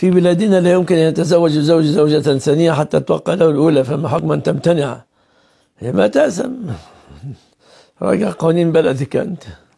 في بلادنا لا يمكن أن يتزوج الزوج زوجة ثانية حتى توقع له الأولى فما حكم أن تمتنع هي ما تأسم راجع قوانين بلدك أنت